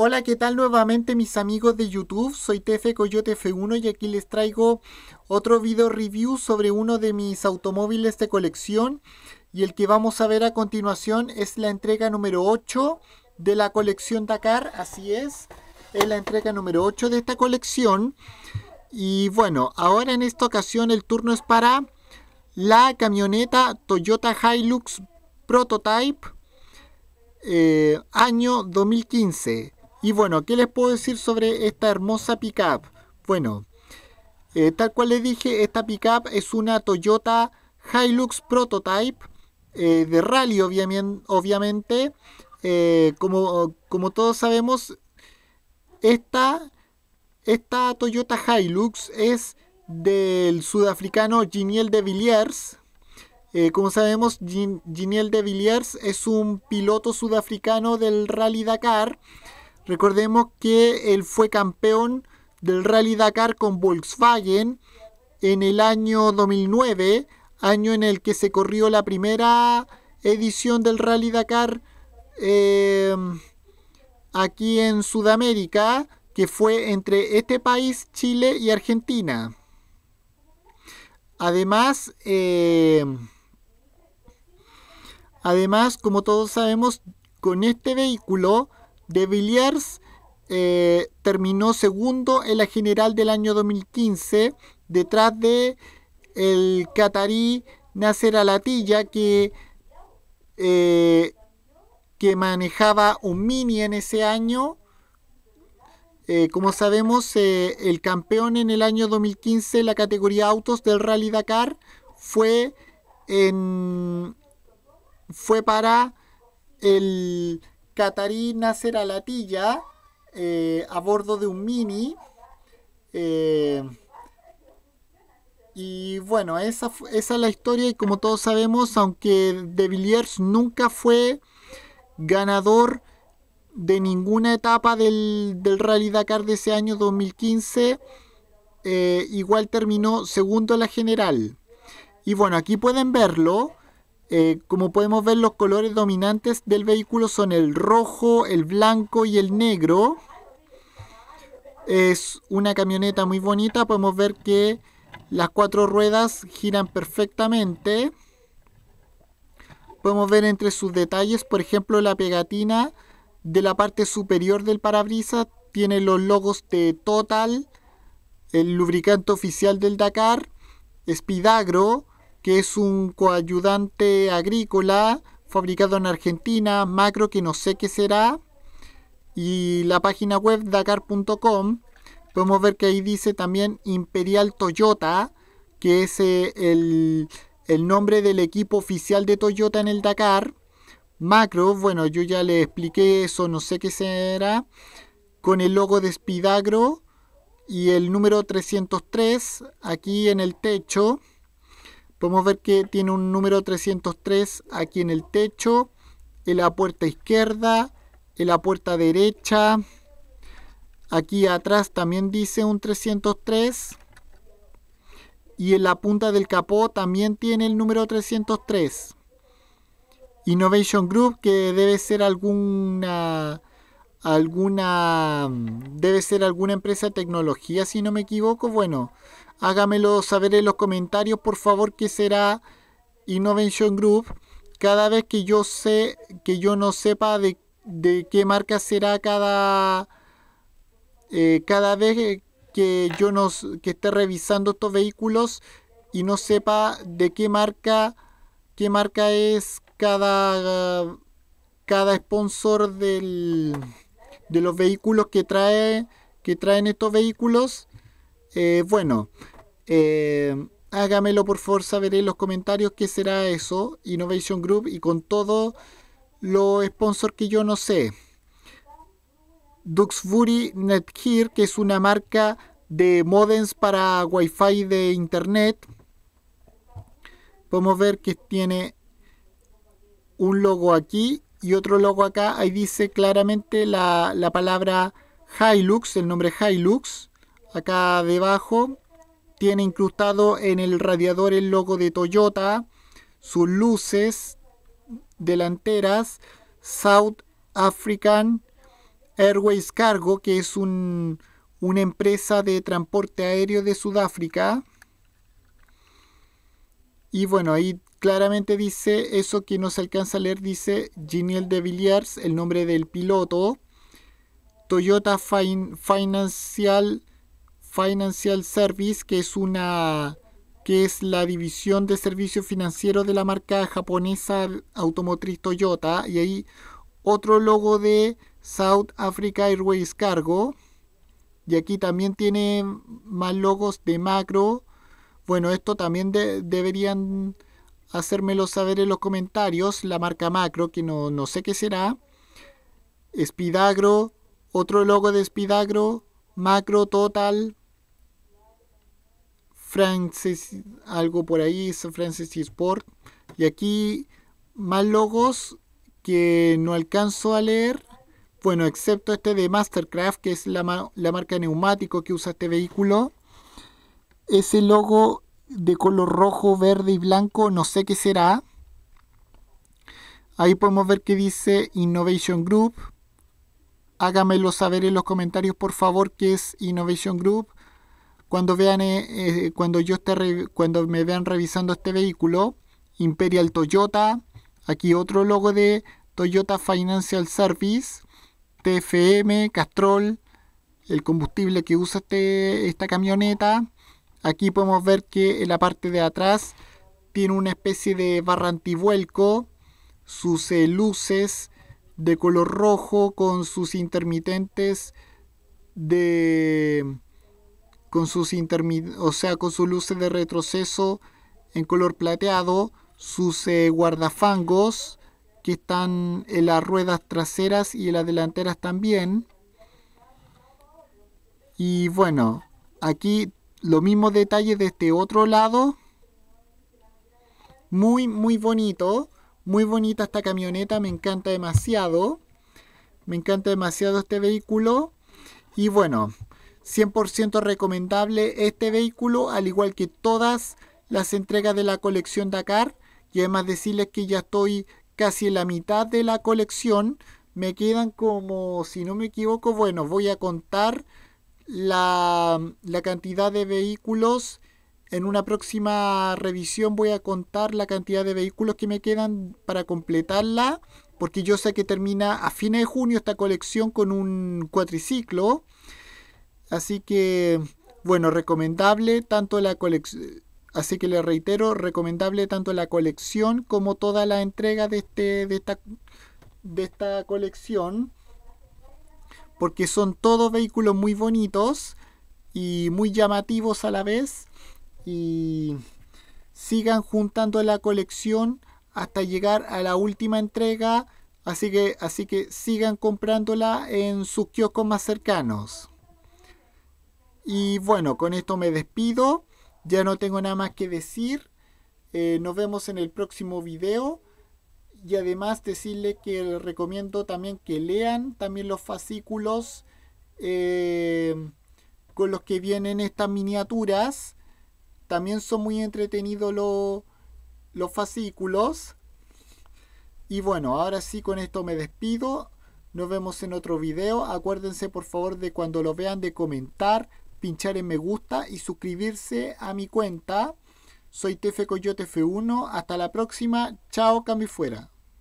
Hola, ¿qué tal nuevamente mis amigos de YouTube? Soy TF Coyote F1 y aquí les traigo otro video review sobre uno de mis automóviles de colección y el que vamos a ver a continuación es la entrega número 8 de la colección Dakar, así es, es la entrega número 8 de esta colección y bueno, ahora en esta ocasión el turno es para la camioneta Toyota Hilux Prototype eh, año 2015 y bueno, ¿qué les puedo decir sobre esta hermosa pickup? Bueno, eh, tal cual les dije, esta pickup es una Toyota Hilux Prototype eh, de rally, obviamente. Eh, como, como, todos sabemos, esta, esta Toyota Hilux es del sudafricano Giniel de Villiers. como sabemos, Giniel de Villiers es un piloto sudafricano del Rally Dakar Recordemos que él fue campeón del Rally Dakar con Volkswagen en el año 2009, año en el que se corrió la primera edición del Rally Dakar em, aquí en Sudamérica, que fue entre este país, Chile y Argentina. Además, em, además, como todos sabemos, con este vehículo de Villiers eh, terminó segundo en la general del año 2015, detrás de el catarí Nasser Alatilla, que, eh, que manejaba un mini en ese año. Eh, como sabemos, el campeón en el año 2015 en la categoría autos del Rally Dakar fue, en, fue para el Catarina Ceralatilla eh, a bordo de un mini. Eh, y bueno, esa, es la historia y como todos sabemos, aunque De Villiers nunca fue ganador de ninguna etapa del, Rally Dakar de ese año 2015, eh, igual terminó segundo a la general. Y bueno, aquí pueden verlo. Eh, como podemos ver, los colores dominantes del vehículo son el rojo, el blanco y el negro. Es una camioneta muy bonita. Podemos ver que las cuatro ruedas giran perfectamente. Podemos ver entre sus detalles, por ejemplo, la pegatina de la parte superior del parabrisas tiene los logos de Total, el lubricante oficial del Dakar, Spidagro, que es un coayudante agrícola fabricado en Argentina, macro que no sé qué será, y la página web dakar.com. Podemos ver que ahí dice también Imperial Toyota, que es eh, el, nombre del equipo oficial de Toyota en el Dakar. Macro, bueno, yo ya le expliqué eso, no sé qué será, con el logo de Spidagro y el número 303 aquí en el techo. Podemos ver que tiene un número 303 aquí en el techo, en la puerta izquierda, en la puerta derecha. Aquí atrás también dice un 303. Y en la punta del capó también tiene el número 303. Innovation Group, que debe ser alguna alguna debe ser alguna empresa de tecnología si no me equivoco bueno hágamelo saber en los comentarios, por favor, que será Innovation Group. Cada vez que yo sé, que yo no sepa de, qué marca será cada, eh, cada vez que yo nos esté revisando estos vehículos y no sepa de qué marca, qué marca es cada, cada sponsor del, de los vehículos que trae que traen estos vehículos. Eh, bueno, eh, hágamelo por favor veré en los comentarios qué será eso, Innovation Group y con todo lo sponsor que yo no sé. Duxbury Netgear, que es una marca de modems para Wi-Fi de internet. Podemos ver que tiene un logo aquí y otro logo acá. Ahí dice claramente la, la palabra Hilux, el nombre Hilux. Acá debajo tiene incrustado en el radiador el logo de Toyota, sus luces delanteras, South African Airways Cargo, que es un, una empresa de transporte aéreo de Sudáfrica. Y bueno, ahí claramente dice eso que no se alcanza a leer, dice Geniel de Villiers, el nombre del piloto. Toyota Financial Financial Service, que es una que es la división de servicios financieros de la marca japonesa automotriz Toyota y ahí otro logo de South Africa Airways Cargo y aquí también tiene más logos de macro bueno esto también deberían hacérmelo saber en los comentarios la marca macro que no, no sé qué será Spidagro otro logo de Spidagro macro total Francis, algo por ahí, Francis Sport. Y aquí más logos que no alcanzo a leer. Bueno, excepto este de Mastercraft, que es la, marca de neumático que usa este vehículo. Ese logo de color rojo, verde y blanco, no sé qué será. Ahí podemos ver que dice Innovation Group. Hágamelo saber en los comentarios, por favor, qué es Innovation Group cuando vean eh, eh, cuando yo esté cuando me vean revisando este vehículo Imperial Toyota aquí otro logo de Toyota Financial Service TFM Castrol el combustible que usa este, esta camioneta aquí podemos ver que en la parte de atrás tiene una especie de barra antivuelco sus eh, luces de color rojo con sus intermitentes de con sus o sea, con sus luces de retroceso en color plateado, sus eh, guardafangos que están en las ruedas traseras y en las delanteras también. Y bueno, aquí los mismos detalles de este otro lado. Muy, muy bonito. Muy bonita esta camioneta, me encanta demasiado. Me encanta demasiado este vehículo. Y bueno, 100% recomendable este vehículo, al igual que todas las entregas de la colección Dakar. Y además decirles que ya estoy casi en la mitad de la colección. Me quedan como, si no me equivoco, bueno, voy a contar la, la cantidad de vehículos. En una próxima revisión voy a contar la cantidad de vehículos que me quedan para completarla. Porque yo sé que termina a fines de junio esta colección con un cuatriciclo. Así que, bueno, recomendable tanto la colección... Así que le reitero, recomendable tanto la colección como toda la entrega de, este, de, esta, de esta colección. Porque son todos vehículos muy bonitos y muy llamativos a la vez. Y sigan juntando la colección hasta llegar a la última entrega. Así que, así que sigan comprándola en sus kioscos más cercanos. Y bueno, con esto me despido. Ya no tengo nada más que decir. Eh, nos vemos en el próximo video. Y además decirle que les recomiendo también que lean también los fascículos eh, con los que vienen estas miniaturas. También son muy entretenidos los fascículos. Y bueno, ahora sí con esto me despido. Nos vemos en otro video. Acuérdense por favor de cuando lo vean de comentar, pinchar en me gusta y suscribirse a mi cuenta. Soy TF Coyote F1. Hasta la próxima. Chao, cambio fuera.